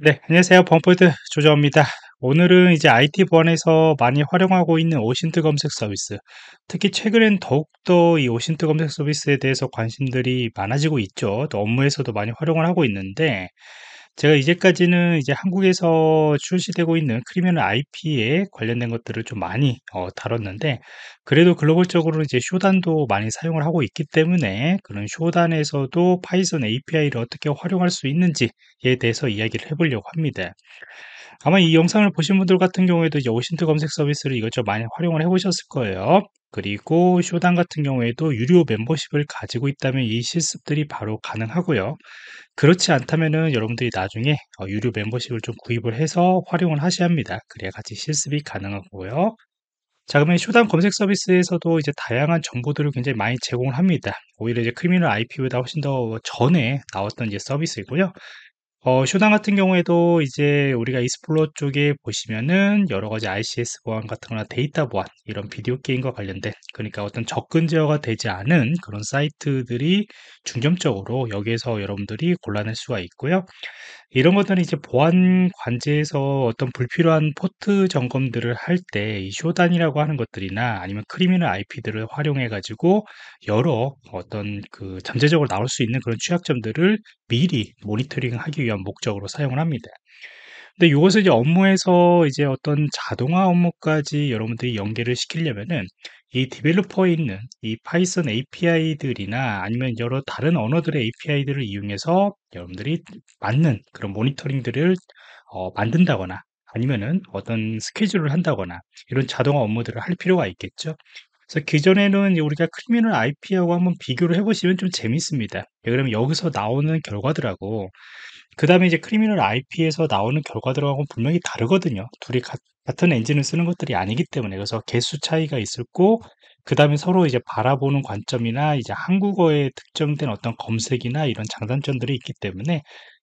네, 안녕하세요. 범포드 조정입니다. 오늘은 이제 IT 보안에서 많이 활용하고 있는 오신트 검색 서비스. 특히 최근엔 더욱더 이 오신트 검색 서비스에 대해서 관심들이 많아지고 있죠. 또 업무에서도 많이 활용을 하고 있는데, 제가 이제까지는 이제 한국에서 출시되고 있는 크리미널 IP에 관련된 것들을 좀 많이 어, 다뤘는데 그래도 글로벌적으로 이제 쇼단도 많이 사용을 하고 있기 때문에 그런 쇼단에서도 파이썬 API를 어떻게 활용할 수 있는지에 대해서 이야기를 해보려고 합니다. 아마 이 영상을 보신 분들 같은 경우에도 여신트 검색 서비스를 이것저것 많이 활용을 해보셨을 거예요. 그리고 쇼단 같은 경우에도 유료 멤버십을 가지고 있다면 이 실습들이 바로 가능하고요. 그렇지 않다면 여러분들이 나중에 어, 유료 멤버십을 좀 구입을 해서 활용을 하셔야 합니다. 그래야 같이 실습이 가능하고요. 자, 그러면 쇼단 검색 서비스에서도 이제 다양한 정보들을 굉장히 많이 제공을 합니다. 오히려 이제 크리미널 IP보다 훨씬 더 전에 나왔던 이제 서비스이고요. 어쇼당 같은 경우에도 이제 우리가 e스플로어 쪽에 보시면은 여러 가지 ICS 보안 같은 거나 데이터 보안 이런 비디오 게임과 관련된 그러니까 어떤 접근 제어가 되지 않은 그런 사이트들이 중점적으로 여기에서 여러분들이 골라낼 수가 있고요. 이런 것들은 이제 보안 관제에서 어떤 불필요한 포트 점검들을 할 때 이 쇼단이라고 하는 것들이나 아니면 크리미널 IP들을 활용해 가지고 여러 어떤 그 잠재적으로 나올 수 있는 그런 취약점들을 미리 모니터링하기 위한 목적으로 사용을 합니다. 근데 이것을 이제 업무에서 이제 어떤 자동화 업무까지 여러분들이 연계를 시키려면은 이 디벨로퍼에 있는 이 파이썬 API들이나 아니면 여러 다른 언어들의 API들을 이용해서 여러분들이 맞는 그런 모니터링들을 어, 만든다거나 아니면은 어떤 스케줄을 한다거나 이런 자동화 업무들을 할 필요가 있겠죠. 그래서 기존에는 우리가 크리미널 IP하고 한번 비교를 해보시면 좀 재밌습니다. 예, 그러면 여기서 나오는 결과들하고 그 다음에 이제 크리미널 IP에서 나오는 결과들하고는 분명히 다르거든요. 둘이 같은 엔진을 쓰는 것들이 아니기 때문에 그래서 개수 차이가 있었고 그 다음에 서로 이제 바라보는 관점이나 이제 한국어에 특정된 어떤 검색이나 이런 장단점들이 있기 때문에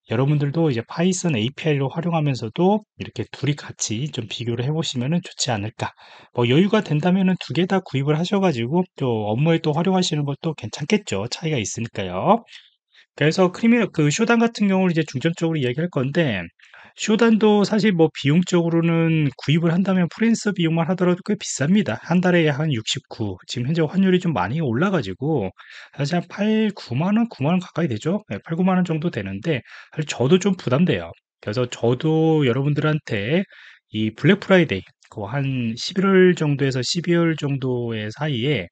여러분들도 이제 파이썬 API로 활용하면서도 이렇게 둘이 같이 좀 비교를 해보시면 좋지 않을까. 뭐 여유가 된다면 두 개 다 구입을 하셔가지고 또 업무에 또 활용하시는 것도 괜찮겠죠. 차이가 있으니까요. 그래서 크리미널 그 쇼단 같은 경우를 이제 중점적으로 얘기할 건데 쇼단도 사실 뭐 비용적으로는 구입을 한다면 프랜스 비용만 하더라도 꽤 비쌉니다. 한 달에 한 69. 지금 현재 환율이 좀 많이 올라가지고 사실 한 8, 9만 원, 9만 원 가까이 되죠. 네, 8, 9만 원 정도 되는데 사실 저도 좀 부담돼요. 그래서 저도 여러분들한테 이 블랙 프라이데이 그한 11월 정도에서 12월 정도의 사이에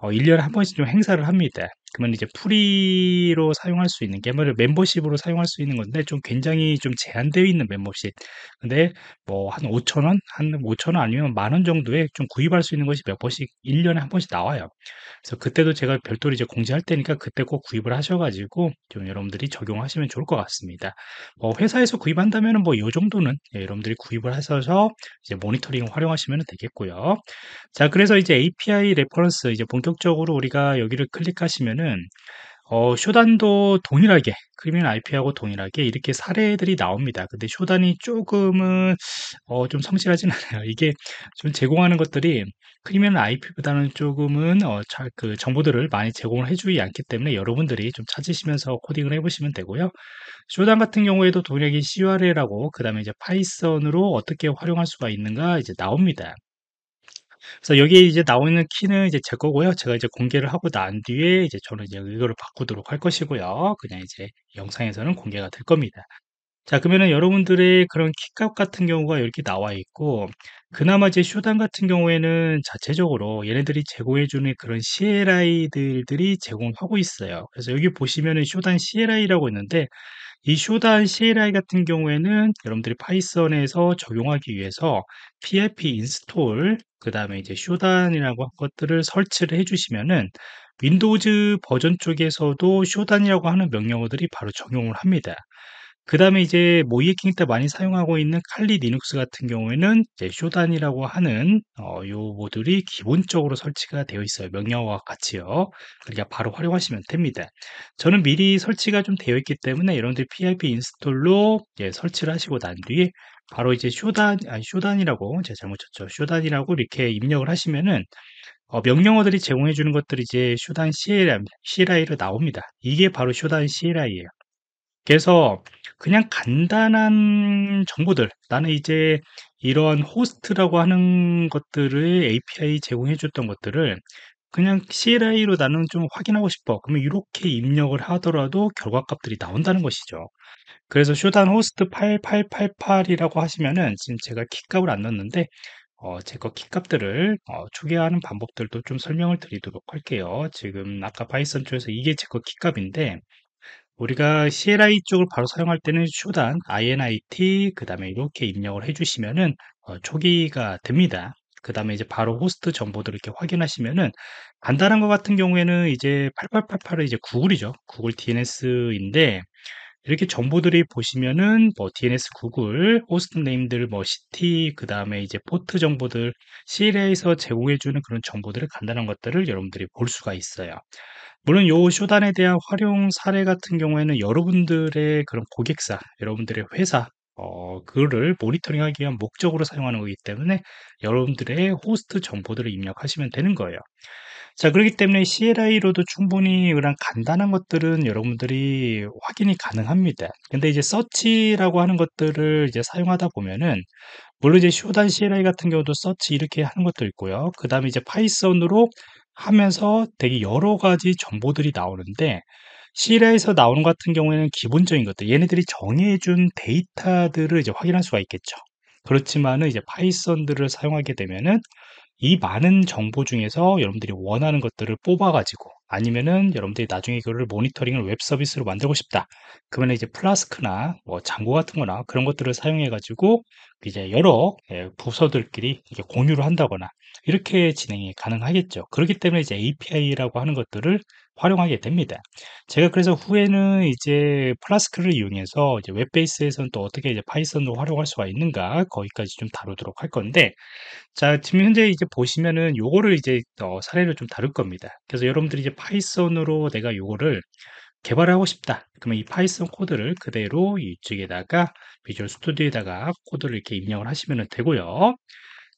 어, 1년에 한 번씩 좀 행사를 합니다. 그러면 이제 프리로 사용할 수 있는 게아무 멤버십으로 사용할 수 있는 건데 좀 굉장히 좀 제한되어 있는 멤버십. 근데 뭐 한 5천 원, 한 5천 원 아니면 만 원 정도에 좀 구입할 수 있는 것이 몇 번씩 1년에 한 번씩 나와요. 그래서 그때도 제가 별도로 이제 공지할 테니까 그때 꼭 구입을 하셔가지고 좀 여러분들이 적용하시면 좋을 것 같습니다. 뭐 회사에서 구입한다면은 뭐요 정도는 예, 여러분들이 구입을 하셔서 이제 모니터링 활용하시면 되겠고요. 자 그래서 이제 API 레퍼런스 이제 본격적으로 우리가 여기를 클릭하시면은 보면은 어, 쇼단도 동일하게 크리미널 IP하고 동일하게 이렇게 사례들이 나옵니다. 근데 쇼단이 조금은 어, 좀 성실하진 않아요. 이게 좀 제공하는 것들이 크리미널 IP보다는 조금은 어, 자, 그 정보들을 많이 제공을 해주지 않기 때문에 여러분들이 좀 찾으시면서 코딩을 해보시면 되고요. 쇼단 같은 경우에도 동일하게 c r l 이라고그 다음에 이제 파이썬으로 어떻게 활용할 수가 있는가 이제 나옵니다. 그래서 여기에 이제 나오는 키는 이제 제 거고요. 제가 이제 공개를 하고 난 뒤에 이제 저는 이제 이거를 바꾸도록 할 것이고요. 그냥 이제 영상에서는 공개가 될 겁니다. 자 그러면은 여러분들의 그런 키 값 같은 경우가 이렇게 나와 있고 그나마 이제 쇼단 같은 경우에는 자체적으로 얘네들이 제공해주는 그런 CLI들들이 제공하고 있어요. 그래서 여기 보시면은 쇼단 CLI라고 있는데 이 쇼단 CLI 같은 경우에는 여러분들이 파이썬에서 적용하기 위해서 p i p 인스톨 그 다음에 이제 쇼단이라고 한 것들을 설치를 해주시면은 윈도우즈 버전 쪽에서도 쇼단이라고 하는 명령어들이 바로 적용을 합니다. 그 다음에 이제 모이에킹 때 많이 사용하고 있는 칼리 리눅스 같은 경우에는 이제 쇼단이라고 하는 어, 요 모듈이 기본적으로 설치가 되어 있어요. 명령어와 같이요. 그러니까 바로 활용하시면 됩니다. 저는 미리 설치가 좀 되어 있기 때문에 여러분들 PIP 인스톨로 예, 설치를 하시고 난 뒤에 바로 이제 쇼단, 아니 쇼단이라고 제가 잘못 쳤죠. 쇼단이라고 이렇게 입력을 하시면은 어, 명령어들이 제공해 주는 것들이 이제 쇼단 CLI로 나옵니다. 이게 바로 쇼단 CLI예요. 그래서 그냥 간단한 정보들 나는 이제 이런 호스트라고 하는 것들을 API 제공해 줬던 것들을 그냥 CLI로 나는 좀 확인하고 싶어. 그러면 이렇게 입력을 하더라도 결과값들이 나온다는 것이죠. 그래서 쇼단 호스트 8888이라고 하시면은 지금 제가 키값을 안 넣었는데 어, 제거 키값들을 어, 초기화하는 방법들도 좀 설명을 드리도록 할게요. 지금 아까 파이썬 쪽에서 이게 제거 키값인데 우리가 CLI 쪽을 바로 사용할 때는 쇼단, INIT, 그 다음에 이렇게 입력을 해주시면은 어, 초기가 됩니다. 그 다음에 이제 바로 호스트 정보들을 이렇게 확인하시면은 간단한 것 같은 경우에는 이제 8888은 이제 구글이죠. 구글 DNS인데 이렇게 정보들이 보시면은 뭐 DNS 구글, 호스트 네임들, 뭐 시티, 그 다음에 이제 포트 정보들, CLA에서 제공해주는 그런 정보들을 간단한 것들을 여러분들이 볼 수가 있어요. 물론 요 쇼단에 대한 활용 사례 같은 경우에는 여러분들의 그런 고객사, 여러분들의 회사, 어, 그를 모니터링하기 위한 목적으로 사용하는 거기 때문에 여러분들의 호스트 정보들을 입력하시면 되는 거예요. 자, 그렇기 때문에 CLI로도 충분히 그런 간단한 것들은 여러분들이 확인이 가능합니다. 근데 이제 서치라고 하는 것들을 이제 사용하다 보면은 물론 이제 쇼단 CLI 같은 경우도 서치 이렇게 하는 것도 있고요. 그 다음에 이제 파이썬으로 하면서 되게 여러 가지 정보들이 나오는데 시라에서 나오는 것 같은 경우에는 기본적인 것들, 얘네들이 정해준 데이터들을 이제 확인할 수가 있겠죠. 그렇지만은 이제 파이썬들을 사용하게 되면은 이 많은 정보 중에서 여러분들이 원하는 것들을 뽑아가지고 아니면은 여러분들이 나중에 그거를 모니터링을 웹 서비스로 만들고 싶다. 그러면 이제 플라스크나 뭐 장고 같은 거나 그런 것들을 사용해가지고 이제 여러 예, 부서들끼리 공유를 한다거나 이렇게 진행이 가능하겠죠. 그렇기 때문에 이제 API라고 하는 것들을 활용하게 됩니다. 제가 그래서 후에는 이제 플라스크를 이용해서 이제 웹베이스에서는 또 어떻게 이제 파이썬으로 활용할 수가 있는가 거기까지 좀 다루도록 할 건데 자 지금 현재 이제 보시면은 요거를 이제 어, 사례를 좀 다룰 겁니다. 그래서 여러분들이 이제 파이썬으로 내가 요거를 개발 하고 싶다. 그러면 이 파이썬 코드를 그대로 이쪽에다가 비주얼 스튜디오에다가 코드를 이렇게 입력을 하시면 되고요.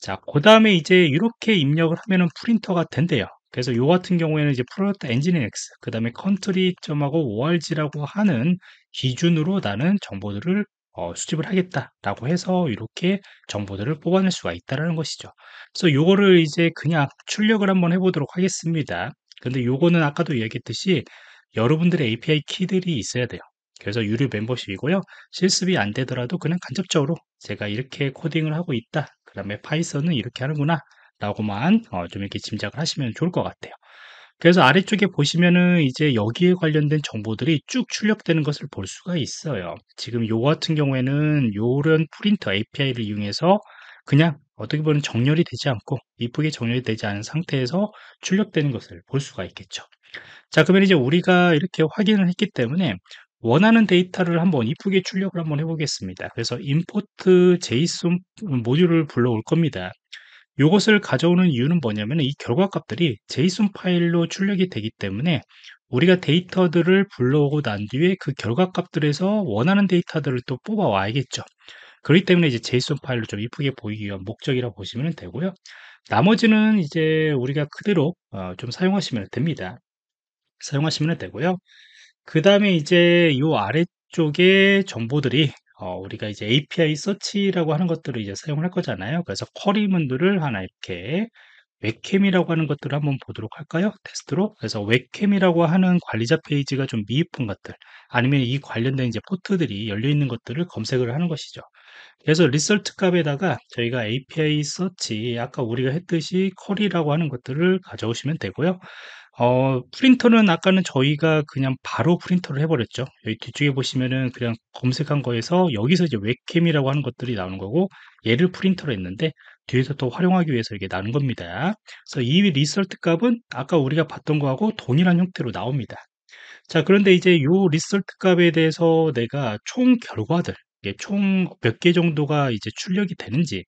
자, 그 다음에 이제 이렇게 입력을 하면은 프린터가 된대요. 그래서 요 같은 경우에는 이제 프로젝트 엔지니엑스, 그 다음에 컨트리 점하고 ORG라고 하는 기준으로 나는 정보들을 어, 수집을 하겠다라고 해서 이렇게 정보들을 뽑아낼 수가 있다라는 것이죠. 그래서 요거를 이제 그냥 출력을 한번 해보도록 하겠습니다. 근데 요거는 아까도 얘기했듯이 여러분들의 API 키들이 있어야 돼요. 그래서 유료 멤버십이고요. 실습이 안 되더라도 그냥 간접적으로 제가 이렇게 코딩을 하고 있다 다음에 파이썬은 이렇게 하는구나 라고만 어, 좀 이렇게 짐작을 하시면 좋을 것 같아요. 그래서 아래쪽에 보시면은 이제 여기에 관련된 정보들이 쭉 출력되는 것을 볼 수가 있어요. 지금 요 같은 경우에는 요런 프린터 API를 이용해서 그냥 어떻게 보면 정렬이 되지 않고 이쁘게 정렬이 되지 않은 상태에서 출력되는 것을 볼 수가 있겠죠. 자 그러면 이제 우리가 이렇게 확인을 했기 때문에 원하는 데이터를 한번 이쁘게 출력을 한번 해보겠습니다. 그래서 import json 모듈을 불러올 겁니다. 이것을 가져오는 이유는 뭐냐면 이 결과값들이 JSON 파일로 출력이 되기 때문에 우리가 데이터들을 불러오고 난 뒤에 그 결과값들에서 원하는 데이터들을 또 뽑아와야겠죠. 그렇기 때문에 이제 JSON 파일로 좀 이쁘게 보이기 위한 목적이라 고 보시면 되고요. 나머지는 이제 우리가 그대로 어, 좀 사용하시면 됩니다. 사용하시면 되고요. 그 다음에 이제 이 아래쪽에 정보들이 어, 우리가 이제 API 서치라고 하는 것들을 이제 사용할 거잖아요. 그래서 쿼리 문들을 하나 이렇게 웹캠이라고 하는 것들을 한번 보도록 할까요? 테스트로. 그래서 웹캠이라고 하는 관리자 페이지가 좀 미흡한 것들, 아니면 이 관련된 이제 포트들이 열려 있는 것들을 검색을 하는 것이죠. 그래서 리설트 값에다가 저희가 API 서치, 아까 우리가 했듯이 쿼리라고 하는 것들을 가져오시면 되고요. 어, 프린터는 아까는 저희가 그냥 바로 프린터를 해버렸죠. 여기 뒤쪽에 보시면은 그냥 검색한 거에서 여기서 이제 웹캠이라고 하는 것들이 나오는 거고 얘를 프린터로 했는데 뒤에서 또 활용하기 위해서 이게 나는 겁니다. 그래서 이 리설트 값은 아까 우리가 봤던 거하고 동일한 형태로 나옵니다. 자 그런데 이제 이 리설트 값에 대해서 내가 총 결과들 총몇개 정도가 이제 출력이 되는지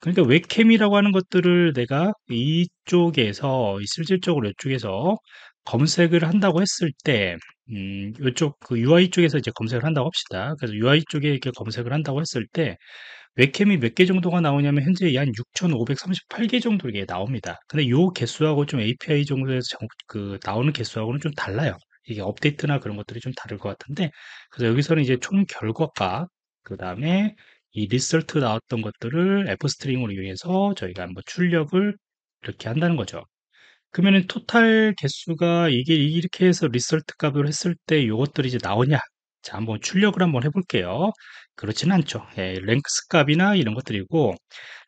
그러니까 웹캠이라고 하는 것들을 내가 이쪽에서 실질적으로 이쪽에서 검색을 한다고 했을 때 음, 이쪽 그 UI 쪽에서 이제 검색을 한다고 합시다. 그래서 UI 쪽에 이렇게 검색을 한다고 했을 때 웹캠이 몇 개 정도가 나오냐면 현재 약 6,538개 정도 이게 나옵니다. 근데 요 개수하고 좀 API 정도에서 정, 그 나오는 개수하고는 좀 달라요. 이게 업데이트나 그런 것들이 좀 다를 것 같은데 그래서 여기서는 이제 총 결과가 그 다음에 이 리설트 나왔던 것들을 F 스트링으로 이용해서 저희가 한번 출력을 이렇게 한다는 거죠. 그러면 은 토탈 개수가 이게 이렇게 해서 리설트 값으로 했을 때 이것들이 이제 나오냐? 자, 한번 출력을 한번 해볼게요. 그렇진 않죠. 예, 랭크스 값이나 이런 것들이고.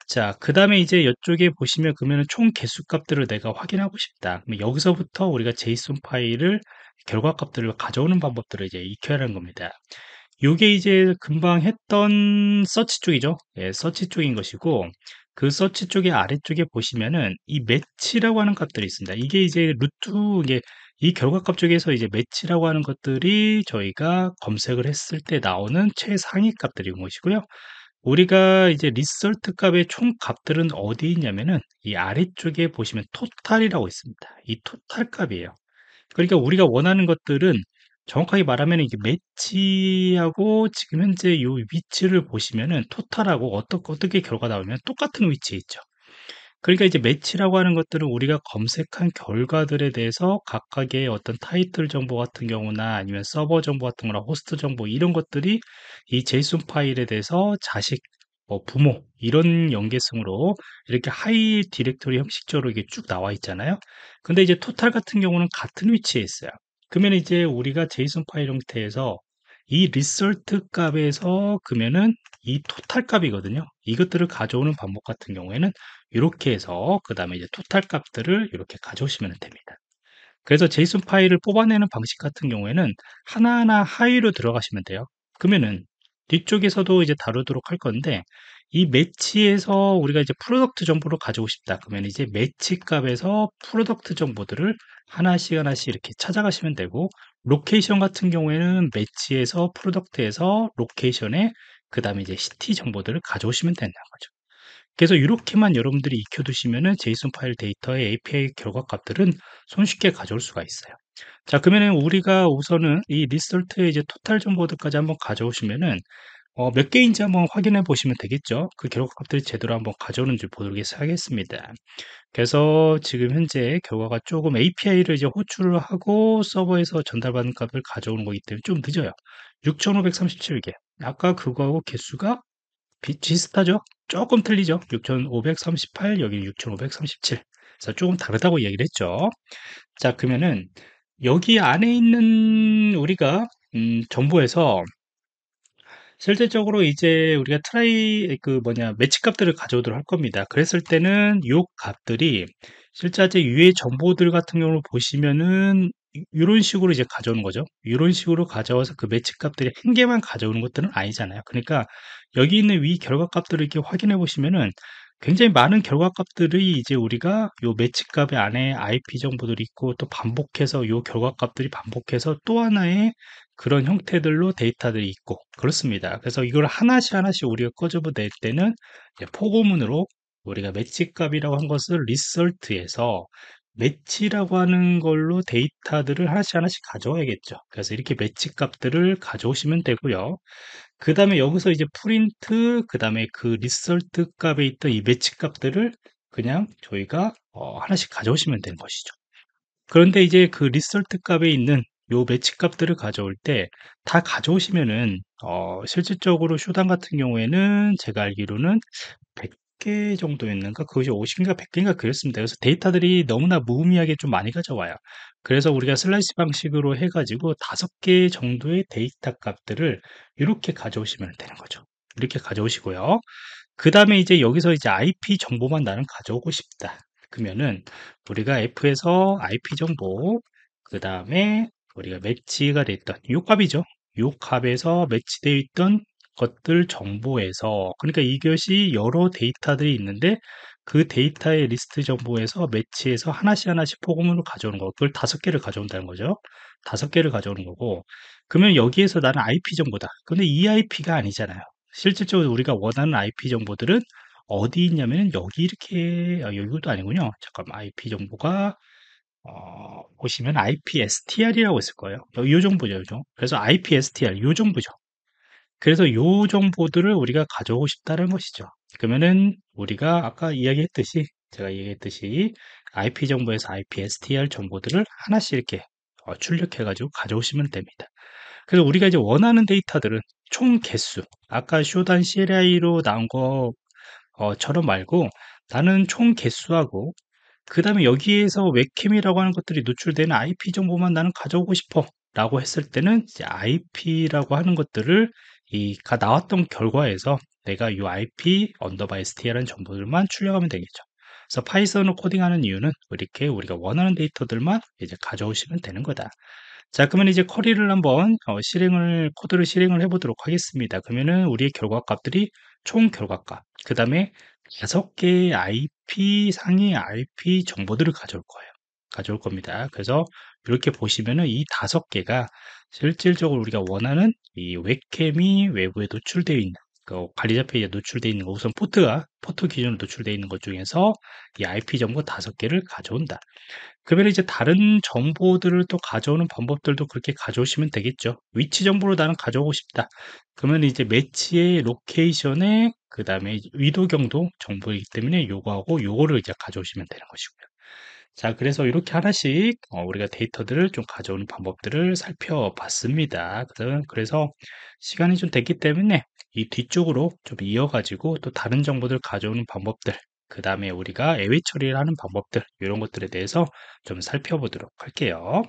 자, 그 다음에 이제 이쪽에 보시면 그러면 총 개수 값들을 내가 확인하고 싶다. 여기서부터 우리가 JSON 파일을 결과 값들을 가져오는 방법들을 이제 익혀야 하는 겁니다. 이게 이제 금방 했던 서치 쪽이죠. 예, 서치 쪽인 것이고 그 서치 쪽의 아래쪽에 보시면은 이 매치라고 하는 값들이 있습니다. 이게 이제 루트 이게 이 결과값 쪽에서 이제 매치라고 하는 것들이 저희가 검색을 했을 때 나오는 최상위 값들인 것이고요. 우리가 이제 리설트 값의 총 값들은 어디 있냐면은 이 아래쪽에 보시면 토탈이라고 있습니다. 이 토탈 값이에요. 그러니까 우리가 원하는 것들은 정확하게 말하면 이게 매치하고 지금 현재 요 위치를 보시면은 토탈하고 어떻, 어떻게 결과 나오면 똑같은 위치에 있죠. 그러니까 이제 매치라고 하는 것들은 우리가 검색한 결과들에 대해서 각각의 어떤 타이틀 정보 같은 경우나 아니면 서버 정보 같은 거나 호스트 정보 이런 것들이 이 JSON 파일에 대해서 자식 뭐 부모 이런 연계성으로 이렇게 하이 디렉토리 형식적으로 이게 쭉 나와 있잖아요. 근데 이제 토탈 같은 경우는 같은 위치에 있어요. 그러면 이제 우리가 JSON 파일 형태에서 이 result 값에서 그러면은 이 total 값이거든요. 이것들을 가져오는 방법 같은 경우에는 이렇게 해서 그 다음에 이제 total 값들을 이렇게 가져오시면 됩니다. 그래서 JSON 파일을 뽑아내는 방식 같은 경우에는 하나하나 하위로 들어가시면 돼요. 그러면은 뒤쪽에서도 이제 다루도록 할 건데 이 매치에서 우리가 이제 프로덕트 정보를 가지고 싶다 그러면 이제 매치 값에서 프로덕트 정보들을 하나씩 하나씩 이렇게 찾아가시면 되고 로케이션 같은 경우에는 매치에서 프로덕트에서 로케이션에 그 다음에 이제 시티 정보들을 가져오시면 된다는 거죠 그래서 이렇게만 여러분들이 익혀두시면은 제이슨 파일 데이터의 API 결과 값들은 손쉽게 가져올 수가 있어요 자, 그러면 우리가 우선은 이 리설트의 이제 토탈 정보들까지 한번 가져오시면은 어, 몇 개인지 한번 확인해 보시면 되겠죠. 그결과값들이 제대로 한번 가져오는지 보도록 하겠습니다. 그래서 지금 현재 결과가 조금 API를 이제 호출을 하고 서버에서 전달받은 값을 가져오는 거기 때문에 좀 늦어요. 6,537개. 아까 그거하고 개수가 비슷하죠? 조금 틀리죠? 6,538, 여기는 6,537. 그래서 조금 다르다고 얘기를 했죠. 자, 그러면은 여기 안에 있는 우리가 음, 정보에서 실제적으로 이제 우리가 트라이 그 뭐냐 매치 값들을 가져오도록 할 겁니다. 그랬을 때는 요 값들이 실제 위의 정보들 같은 경우를 보시면은 이런 식으로 이제 가져오는 거죠. 이런 식으로 가져와서 그 매치 값들이 한 개만 가져오는 것들은 아니잖아요. 그러니까 여기 있는 위 결과 값들을 이렇게 확인해 보시면은 굉장히 많은 결과값들이 이제 우리가 요 매치값의 안에 IP 정보들이 있고 또 반복해서 요 결과값들이 반복해서 또 하나의 그런 형태들로 데이터들이 있고 그렇습니다. 그래서 이걸 하나씩 하나씩 우리가 꺼져보낼 때는 포고문으로 우리가 매치값이라고 한 것을 리설트에서 매치라고 하는 걸로 데이터들을 하나씩 하나씩 가져와야겠죠. 그래서 이렇게 매치 값들을 가져오시면 되고요. 그 다음에 여기서 이제 프린트, 그 다음에 그 리설트 값에 있던 이 매치 값들을 그냥 저희가 어, 하나씩 가져오시면 되는 것이죠. 그런데 이제 그 리설트 값에 있는 요 매치 값들을 가져올 때 다 가져오시면은 어, 실질적으로 쇼단 같은 경우에는 제가 알기로는 5 0개 정도였는가? 그것이 50개인가 100개인가 그랬습니다. 그래서 데이터들이 너무나 무의미하게 좀 많이 가져와요. 그래서 우리가 슬라이스 방식으로 해가지고 5개 정도의 데이터 값들을 이렇게 가져오시면 되는 거죠. 이렇게 가져오시고요. 그 다음에 이제 여기서 이제 IP 정보만 나는 가져오고 싶다. 그러면은 우리가 F에서 IP 정보, 그 다음에 우리가 매치가 됐던 요 값이죠. 요 값에서 매치되어 있던 것들 정보에서 그러니까 이것이 여러 데이터들이 있는데 그 데이터의 리스트 정보에서 매치해서 하나씩 하나씩 포금으로 가져오는 거 그걸 다섯 개를 가져온다는 거죠 다섯 개를 가져오는 거고 그러면 여기에서 나는 IP 정보다 근데 이 IP가 아니잖아요 실질적으로 우리가 원하는 IP 정보들은 어디 있냐면 여기 이렇게 아, 여기도 아니군요 잠깐만 IP 정보가 어, 보시면 IPSTR이라고 있을 거예요. 이 정보죠, 이 정보. 그래서 IPSTR, 이 정보죠. 그래서 요 정보들을 우리가 가져오고 싶다는 것이죠. 그러면은 우리가 아까 이야기했듯이 제가 얘기했듯이 IP 정보에서 IPSTR 정보들을 하나씩 이렇게 출력해 가지고 가져오시면 됩니다. 그래서 우리가 이제 원하는 데이터들은 총 개수 아까 쇼단 CLI로 나온 것처럼 말고 나는 총 개수하고 그 다음에 여기에서 웹캠이라고 하는 것들이 노출되는 IP 정보만 나는 가져오고 싶어 라고 했을 때는 IP라고 하는 것들을 이가 나왔던 결과에서 내가 UIP 언더바 ST라는 정보들만 출력하면 되겠죠. 그래서 파이썬을 코딩하는 이유는 이렇게 우리가 원하는 데이터들만 이제 가져오시면 되는 거다. 자 그러면 이제 커리를 한번 어, 실행을 코드를 실행을 해보도록 하겠습니다. 그러면은 우리의 결과값들이 총 결과값 그 다음에 6 개의 IP 상위 IP 정보들을 가져올 거예요. 가져올 겁니다. 그래서 이렇게 보시면은 이 다섯 개가 실질적으로 우리가 원하는 이 웹캠이 외부에 노출되어 있는 그 관리자 페이지에 노출되어 있는 거 우선 포트가 포트 기준으로 노출되어 있는 것 중에서 이 IP 정보 다섯 개를 가져온다. 그러면 이제 다른 정보들을 또 가져오는 방법들도 그렇게 가져오시면 되겠죠. 위치 정보로 나는 가져오고 싶다. 그러면 이제 매치의 로케이션에 그 다음에 위도 경도 정보이기 때문에 요거하고 요거를 이제 가져오시면 되는 것이고요. 자, 그래서 이렇게 하나씩 어, 우리가 데이터들을 좀 가져오는 방법들을 살펴봤습니다. 그래서 시간이 좀 됐기 때문에 이 뒤쪽으로 좀 이어가지고 또 다른 정보들 가져오는 방법들, 그 다음에 우리가 애외 처리를 하는 방법들, 이런 것들에 대해서 좀 살펴보도록 할게요.